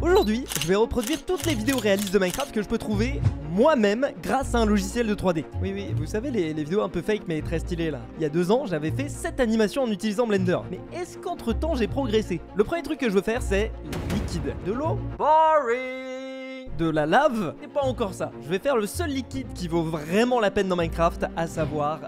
Aujourd'hui, je vais reproduire toutes les vidéos réalistes de Minecraft que je peux trouver moi-même grâce à un logiciel de 3D. Oui, oui, vous savez, les, vidéos un peu fake mais très stylées là. Il y a deux ans, j'avais fait cette animation en utilisant Blender. Mais est-ce qu'entre temps j'ai progressé Le premier truc que je veux faire, c'est liquide. De l'eau Boring De la lave C'est pas encore ça. Je vais faire le seul liquide qui vaut vraiment la peine dans Minecraft, à savoir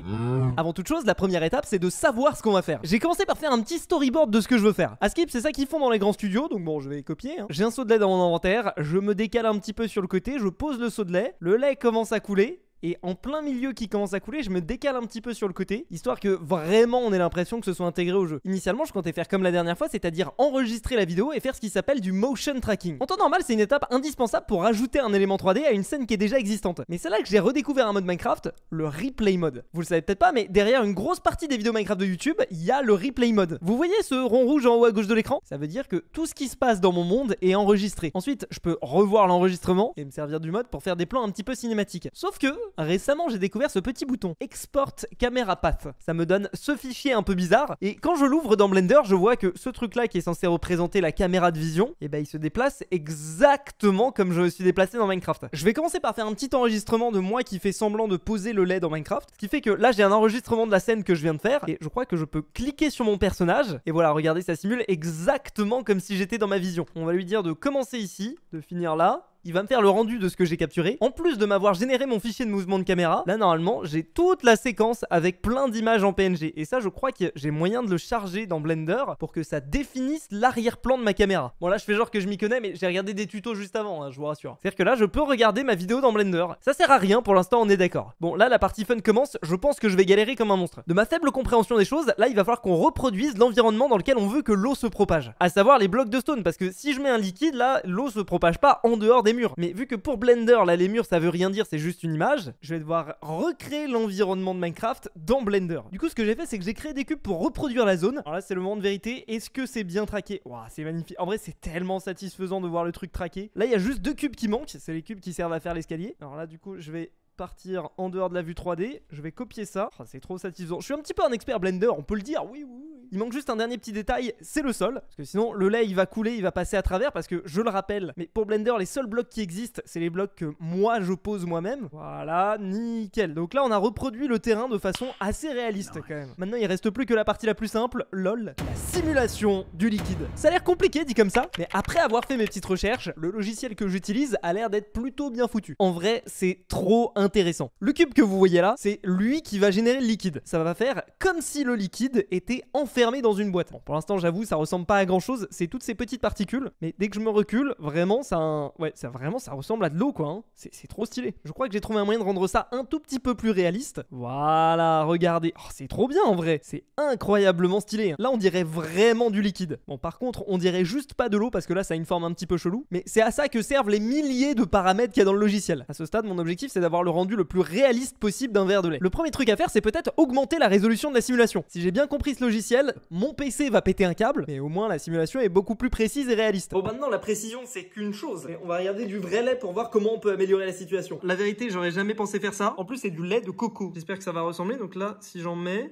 Mmh. Avant toute chose, la première étape, c'est de savoir ce qu'on va faire. J'ai commencé par faire un petit storyboard de ce que je veux faire. À c'est ça qu'ils font dans les grands studios, donc bon, je vais copier. Hein. J'ai un seau de lait dans mon inventaire, je me décale un petit peu sur le côté, je pose le seau de lait, le lait commence à couler, et en plein milieu qui commence à couler, je me décale un petit peu sur le côté, histoire que vraiment on ait l'impression que ce soit intégré au jeu. Initialement, je comptais faire comme la dernière fois, c'est-à-dire enregistrer la vidéo et faire ce qui s'appelle du motion tracking. En temps normal, c'est une étape indispensable pour ajouter un élément 3D à une scène qui est déjà existante. Mais c'est là que j'ai redécouvert un mode Minecraft, le replay mode. Vous le savez peut-être pas, mais derrière une grosse partie des vidéos Minecraft de YouTube, il y a le replay mode. Vous voyez ce rond rouge en haut à gauche de l'écran Ça veut dire que tout ce qui se passe dans mon monde est enregistré. Ensuite, je peux revoir l'enregistrement et me servir du mode pour faire des plans un petit peu cinématiques. Sauf que récemment j'ai découvert ce petit bouton Export caméra Path. Ça me donne ce fichier un peu bizarre. Et quand je l'ouvre dans Blender, je vois que ce truc là qui est censé représenter la caméra de vision, et eh ben il se déplace exactement comme je me suis déplacé dans Minecraft. Je vais commencer par faire un petit enregistrement de moi qui fait semblant de poser le lait dans Minecraft. Ce qui fait que là j'ai un enregistrement de la scène que je viens de faire. Et je crois que je peux cliquer sur mon personnage. Et voilà, regardez, ça simule exactement comme si j'étais dans ma vision. On va lui dire de commencer ici, de finir là, il va me faire le rendu de ce que j'ai capturé. En plus de m'avoir généré mon fichier de mouvement de caméra, là normalement j'ai toute la séquence avec plein d'images en PNG. Et ça je crois que j'ai moyen de le charger dans Blender pour que ça définisse l'arrière-plan de ma caméra. Bon là je fais genre que je m'y connais mais j'ai regardé des tutos juste avant, hein, je vous rassure. C'est-à-dire que là je peux regarder ma vidéo dans Blender. Ça sert à rien pour l'instant on est d'accord. Bon là la partie fun commence, je pense que je vais galérer comme un monstre. De ma faible compréhension des choses, là il va falloir qu'on reproduise l'environnement dans lequel on veut que l'eau se propage. À savoir les blocs de stone parce que si je mets un liquide là, l'eau se propage pas en dehors des mais vu que pour Blender, là, les murs, ça veut rien dire, c'est juste une image, je vais devoir recréer l'environnement de Minecraft dans Blender. Du coup, ce que j'ai fait, c'est que j'ai créé des cubes pour reproduire la zone. Alors là, c'est le moment de vérité. Est-ce que c'est bien traqué Waouh, c'est magnifique. En vrai, c'est tellement satisfaisant de voir le truc traqué. Là, il y a juste deux cubes qui manquent. C'est les cubes qui servent à faire l'escalier. Alors là, du coup, je vais partir en dehors de la vue 3D. Je vais copier ça. Oh, c'est trop satisfaisant. Je suis un petit peu un expert Blender, on peut le dire. Oui, oui, il manque juste un dernier petit détail, c'est le sol, parce que sinon le lait il va couler, il va passer à travers, parce que je le rappelle, mais pour Blender, les seuls blocs qui existent, c'est les blocs que moi je pose moi-même. Voilà, nickel. Donc là, on a reproduit le terrain de façon assez réaliste quand même. Maintenant, il reste plus que la partie la plus simple, lol, la simulation du liquide. Ça a l'air compliqué dit comme ça, mais après avoir fait mes petites recherches, le logiciel que j'utilise a l'air d'être plutôt bien foutu. En vrai, c'est trop intéressant. Le cube que vous voyez là, c'est lui qui va générer le liquide. Ça va faire comme si le liquide était enfermé dans une boîte. Bon, pour l'instant, j'avoue, ça ressemble pas à grand chose. C'est toutes ces petites particules. Mais dès que je me recule, vraiment, ça, un... ouais, ça vraiment, ça ressemble à de l'eau, quoi. Hein. C'est trop stylé. Je crois que j'ai trouvé un moyen de rendre ça un tout petit peu plus réaliste. Voilà, regardez. Oh, c'est trop bien en vrai. C'est incroyablement stylé. Hein. Là, on dirait vraiment du liquide. Bon, par contre, on dirait juste pas de l'eau parce que là, ça a une forme un petit peu chelou. Mais c'est à ça que servent les milliers de paramètres qu'il y a dans le logiciel. À ce stade, mon objectif, c'est d'avoir le rendu le plus réaliste possible d'un verre de lait. Le premier truc à faire, c'est peut-être augmenter la résolution de la simulation. Si j'ai bien compris ce logiciel, mon PC va péter un câble, mais au moins la simulation est beaucoup plus précise et réaliste. Bon maintenant la précision c'est qu'une chose, mais on va regarder du vrai lait pour voir comment on peut améliorer la situation. La vérité j'aurais jamais pensé faire ça, en plus c'est du lait de coco. J'espère que ça va ressembler, donc là si j'en mets...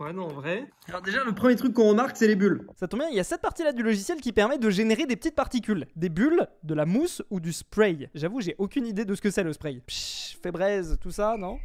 Ouais, non, vrai. Alors, déjà, le premier truc qu'on remarque, c'est les bulles. Ça tombe bien, il y a cette partie-là du logiciel qui permet de générer des petites particules. Des bulles, de la mousse ou du spray. J'avoue, j'ai aucune idée de ce que c'est le spray. Psh, fébraise, tout ça, non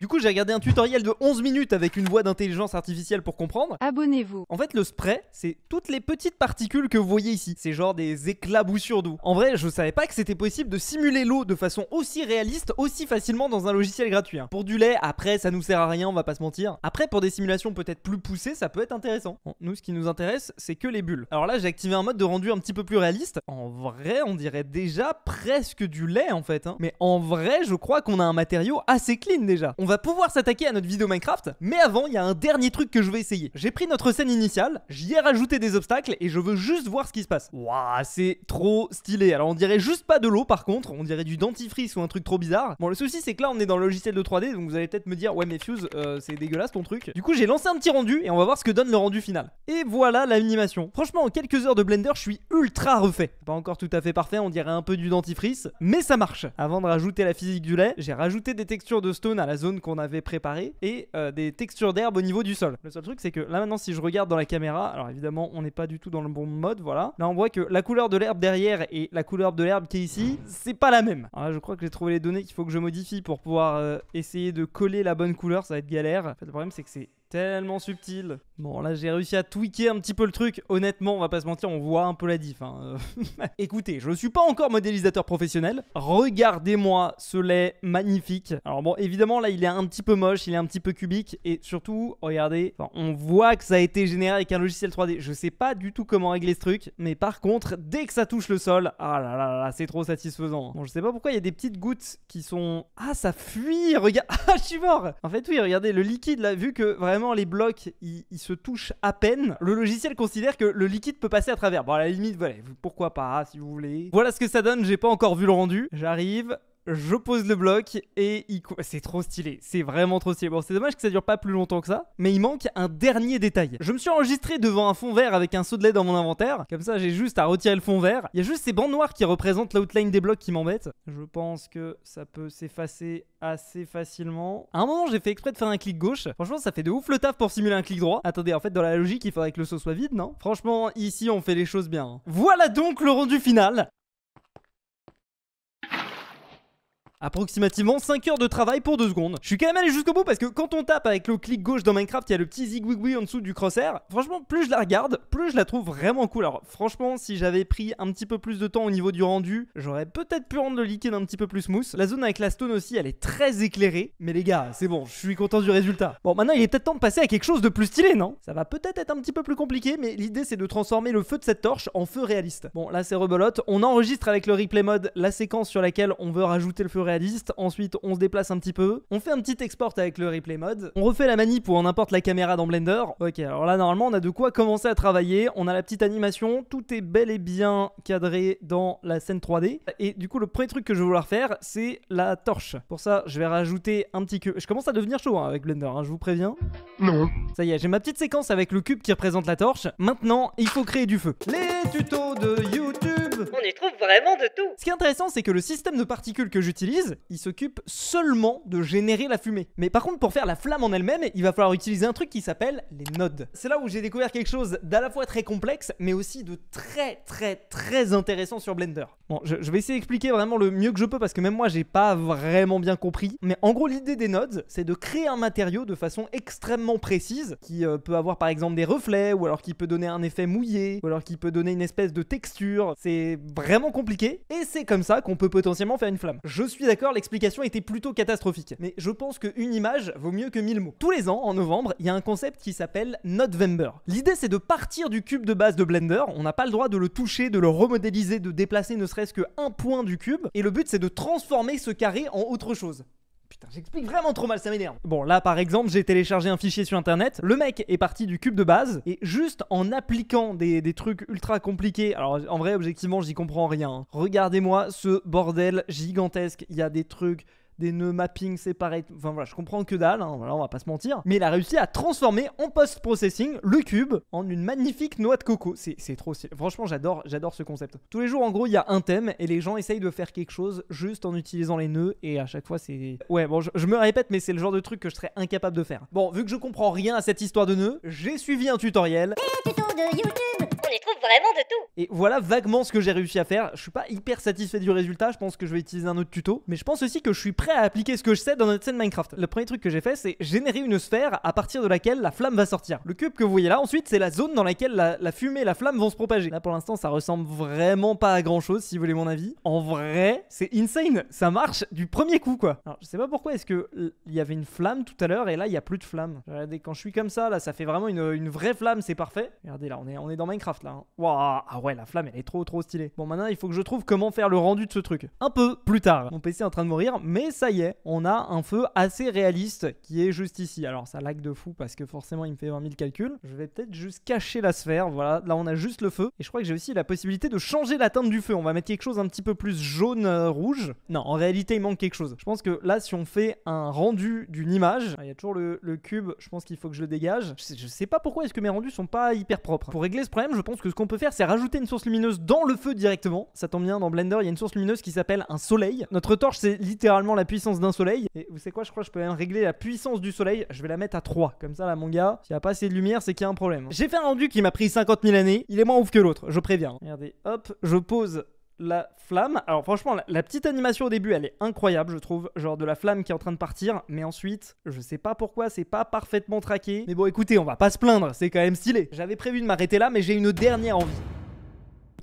du coup, j'ai regardé un tutoriel de 11 minutes avec une voix d'intelligence artificielle pour comprendre. Abonnez-vous. En fait, le spray, c'est toutes les petites particules que vous voyez ici. C'est genre des éclaboussures d'eau. En vrai, je savais pas que c'était possible de simuler l'eau de façon aussi réaliste, aussi facilement dans un logiciel gratuit. Hein. Pour du lait, après, ça nous sert à rien, on va pas se mentir. Après, pour des simulations peut-être plus poussées, ça peut être intéressant. nous, ce qui nous intéresse, c'est que les bulles. Alors là, j'ai activé un mode de rendu un petit peu plus réaliste. En vrai, on dirait déjà presque du lait, en fait. Hein. Mais en vrai, je crois qu'on a un matériau assez clean déjà pouvoir s'attaquer à notre vidéo Minecraft, mais avant, il y a un dernier truc que je vais essayer. J'ai pris notre scène initiale, j'y ai rajouté des obstacles et je veux juste voir ce qui se passe. Waouh, c'est trop stylé. Alors on dirait juste pas de l'eau par contre, on dirait du dentifrice ou un truc trop bizarre. Bon, le souci c'est que là, on est dans le logiciel de 3D, donc vous allez peut-être me dire, ouais mais Fuse, euh, c'est dégueulasse ton truc. Du coup, j'ai lancé un petit rendu et on va voir ce que donne le rendu final. Et voilà l'animation. Franchement, en quelques heures de Blender, je suis ultra refait. Pas encore tout à fait parfait, on dirait un peu du dentifrice, mais ça marche. Avant de rajouter la physique du lait, j'ai rajouté des textures de stone à la zone qu'on avait préparé et euh, des textures d'herbe au niveau du sol. Le seul truc, c'est que là maintenant, si je regarde dans la caméra, alors évidemment, on n'est pas du tout dans le bon mode, voilà. Là, on voit que la couleur de l'herbe derrière et la couleur de l'herbe qui est ici, c'est pas la même. Alors je crois que j'ai trouvé les données qu'il faut que je modifie pour pouvoir euh, essayer de coller la bonne couleur, ça va être galère. En fait, le problème, c'est que c'est tellement subtil. Bon, là, j'ai réussi à tweaker un petit peu le truc. Honnêtement, on va pas se mentir, on voit un peu la diff. Hein. Écoutez, je suis pas encore modélisateur professionnel. Regardez-moi ce lait magnifique. Alors bon, évidemment, là, il est un petit peu moche, il est un petit peu cubique. Et surtout, regardez, on voit que ça a été généré avec un logiciel 3D. Je sais pas du tout comment régler ce truc. Mais par contre, dès que ça touche le sol, ah là là là, c'est trop satisfaisant. Hein. Bon, je sais pas pourquoi, il y a des petites gouttes qui sont... Ah, ça fuit, regarde... Ah, je suis mort En fait, oui, regardez, le liquide, là, vu que vraiment les blocs, ils, se touchent à peine, le logiciel considère que le liquide peut passer à travers. Bon, à la limite, voilà, pourquoi pas, si vous voulez. Voilà ce que ça donne, j'ai pas encore vu le rendu. J'arrive, je pose le bloc et c'est trop stylé, c'est vraiment trop stylé. Bon, c'est dommage que ça dure pas plus longtemps que ça, mais il manque un dernier détail. Je me suis enregistré devant un fond vert avec un seau de lait dans mon inventaire, comme ça j'ai juste à retirer le fond vert. Il y a juste ces bandes noires qui représentent l'outline des blocs qui m'embêtent. Je pense que ça peut s'effacer assez facilement. À un moment, j'ai fait exprès de faire un clic gauche. Franchement, ça fait de ouf le taf pour simuler un clic droit. Attendez, en fait, dans la logique, il faudrait que le saut soit vide, non Franchement, ici, on fait les choses bien. Hein. Voilà donc le rendu final. Approximativement 5 heures de travail pour 2 secondes. Je suis quand même allé jusqu'au bout parce que quand on tape avec le clic gauche dans Minecraft, il y a le petit zigouigoui en dessous du crosshair. Franchement, plus je la regarde, plus je la trouve vraiment cool. Alors franchement, si j'avais pris un petit peu plus de temps au niveau du rendu, j'aurais peut-être pu rendre le liquide un petit peu plus mousse. La zone avec la stone aussi, elle est très éclairée. Mais les gars, c'est bon, je suis content du résultat. Bon, maintenant, il est peut-être temps de passer à quelque chose de plus stylé, non Ça va peut-être être un petit peu plus compliqué, mais l'idée, c'est de transformer le feu de cette torche en feu réaliste. Bon, là, c'est rebelote. On enregistre avec le replay mode la séquence sur laquelle on veut rajouter le feu réaliste Ensuite, on se déplace un petit peu. On fait un petit export avec le replay mode. On refait la manip pour on importe la caméra dans Blender. Ok, alors là, normalement, on a de quoi commencer à travailler. On a la petite animation. Tout est bel et bien cadré dans la scène 3D. Et du coup, le premier truc que je vais vouloir faire, c'est la torche. Pour ça, je vais rajouter un petit que Je commence à devenir chaud hein, avec Blender, hein, je vous préviens. Non. Ça y est, j'ai ma petite séquence avec le cube qui représente la torche. Maintenant, il faut créer du feu. Les tutos de YouTube On y trouve vraiment de tout. Ce qui est intéressant, c'est que le système de particules que j'utilise, il s'occupe seulement de générer la fumée. Mais par contre, pour faire la flamme en elle-même, il va falloir utiliser un truc qui s'appelle les nodes. C'est là où j'ai découvert quelque chose d'à la fois très complexe, mais aussi de très très très intéressant sur Blender. Bon, je, vais essayer d'expliquer vraiment le mieux que je peux parce que même moi, j'ai pas vraiment bien compris. Mais en gros, l'idée des nodes, c'est de créer un matériau de façon extrêmement précise qui euh, peut avoir par exemple des reflets ou alors qui peut donner un effet mouillé ou alors qui peut donner une espèce de texture. C'est vraiment compliqué, et c'est comme ça qu'on peut potentiellement faire une flamme. Je suis d'accord, l'explication était plutôt catastrophique, mais je pense qu'une image vaut mieux que mille mots. Tous les ans, en novembre, il y a un concept qui s'appelle Notvember. L'idée, c'est de partir du cube de base de Blender, on n'a pas le droit de le toucher, de le remodéliser, de déplacer ne serait-ce que un point du cube, et le but, c'est de transformer ce carré en autre chose putain, j'explique vraiment trop mal, ça m'énerve. Bon, là par exemple, j'ai téléchargé un fichier sur internet. Le mec est parti du cube de base et juste en appliquant des, trucs ultra compliqués. Alors en vrai, objectivement, j'y comprends rien. Hein. Regardez-moi ce bordel gigantesque. Il y a des trucs des nœuds mapping séparés. Enfin voilà, je comprends que dalle, hein, on va pas se mentir. Mais il a réussi à transformer en post-processing le cube en une magnifique noix de coco. C'est trop Franchement, j'adore j'adore ce concept. Tous les jours, en gros, il y a un thème et les gens essayent de faire quelque chose juste en utilisant les nœuds et à chaque fois, c'est. Ouais, bon, je, me répète, mais c'est le genre de truc que je serais incapable de faire. Bon, vu que je comprends rien à cette histoire de nœuds, j'ai suivi un tutoriel. Les de YouTube vraiment Et voilà vaguement ce que j'ai réussi à faire. Je suis pas hyper satisfait du résultat, je pense que je vais utiliser un autre tuto, mais je pense aussi que je suis prêt à appliquer ce que je sais dans notre scène Minecraft. Le premier truc que j'ai fait, c'est générer une sphère à partir de laquelle la flamme va sortir. Le cube que vous voyez là, ensuite, c'est la zone dans laquelle la, fumée et la flamme vont se propager. Là, pour l'instant, ça ressemble vraiment pas à grand chose, si vous voulez mon avis. En vrai, c'est insane, ça marche du premier coup, quoi. Alors, je sais pas pourquoi est-ce que il y avait une flamme tout à l'heure et là, il y a plus de flamme. Regardez, quand je suis comme ça, là, ça fait vraiment une, vraie flamme, c'est parfait. Regardez, là, on est dans Minecraft là. Hein. Waouh, ah ouais, la flamme elle est trop trop stylée. Bon, maintenant il faut que je trouve comment faire le rendu de ce truc. Un peu plus tard. Mon PC est en train de mourir, mais ça y est, on a un feu assez réaliste qui est juste ici. Alors ça lag de fou parce que forcément il me fait 20 000 calculs. Je vais peut-être juste cacher la sphère. Voilà, là on a juste le feu. Et je crois que j'ai aussi la possibilité de changer la teinte du feu. On va mettre quelque chose un petit peu plus jaune-rouge. Euh, non, en réalité il manque quelque chose. Je pense que là si on fait un rendu d'une image, ah, il y a toujours le, cube, je pense qu'il faut que je le dégage. Je sais, pas pourquoi est-ce que mes rendus sont pas hyper propres. Pour régler ce problème, je je pense que ce qu'on peut faire, c'est rajouter une source lumineuse dans le feu directement. Ça tombe bien, dans Blender, il y a une source lumineuse qui s'appelle un soleil. Notre torche, c'est littéralement la puissance d'un soleil. Et vous savez quoi, je crois que je peux même régler la puissance du soleil. Je vais la mettre à 3. Comme ça, là, mon gars, s'il n'y a pas assez de lumière, c'est qu'il y a un problème. J'ai fait un rendu qui m'a pris 50 000 années. Il est moins ouf que l'autre, je préviens. Regardez, hop, je pose la flamme. Alors franchement, la, petite animation au début, elle est incroyable, je trouve. Genre de la flamme qui est en train de partir, mais ensuite, je sais pas pourquoi, c'est pas parfaitement traqué. Mais bon, écoutez, on va pas se plaindre, c'est quand même stylé. J'avais prévu de m'arrêter là, mais j'ai une dernière envie.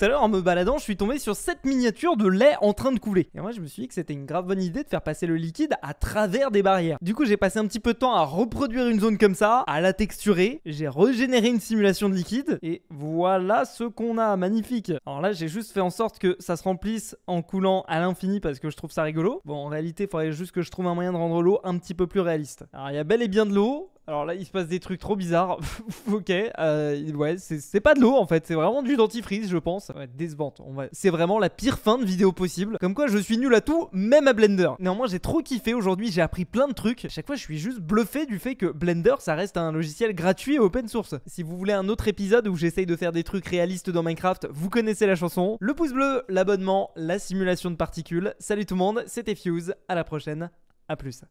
Tout à l'heure, en me baladant, je suis tombé sur cette miniature de lait en train de couler. Et moi, je me suis dit que c'était une grave bonne idée de faire passer le liquide à travers des barrières. Du coup, j'ai passé un petit peu de temps à reproduire une zone comme ça, à la texturer. J'ai régénéré une simulation de liquide. Et voilà ce qu'on a. Magnifique. Alors là, j'ai juste fait en sorte que ça se remplisse en coulant à l'infini parce que je trouve ça rigolo. Bon, en réalité, il faudrait juste que je trouve un moyen de rendre l'eau un petit peu plus réaliste. Alors, il y a bel et bien de l'eau. Alors là, il se passe des trucs trop bizarres. ok, euh, ouais, c'est pas de l'eau en fait, c'est vraiment du dentifrice, je pense. Ouais, décevante. Va... C'est vraiment la pire fin de vidéo possible. Comme quoi, je suis nul à tout, même à Blender. Néanmoins, j'ai trop kiffé aujourd'hui, j'ai appris plein de trucs. À chaque fois, je suis juste bluffé du fait que Blender, ça reste un logiciel gratuit et open source. Si vous voulez un autre épisode où j'essaye de faire des trucs réalistes dans Minecraft, vous connaissez la chanson. Le pouce bleu, l'abonnement, la simulation de particules. Salut tout le monde, c'était Fuse. À la prochaine. À plus.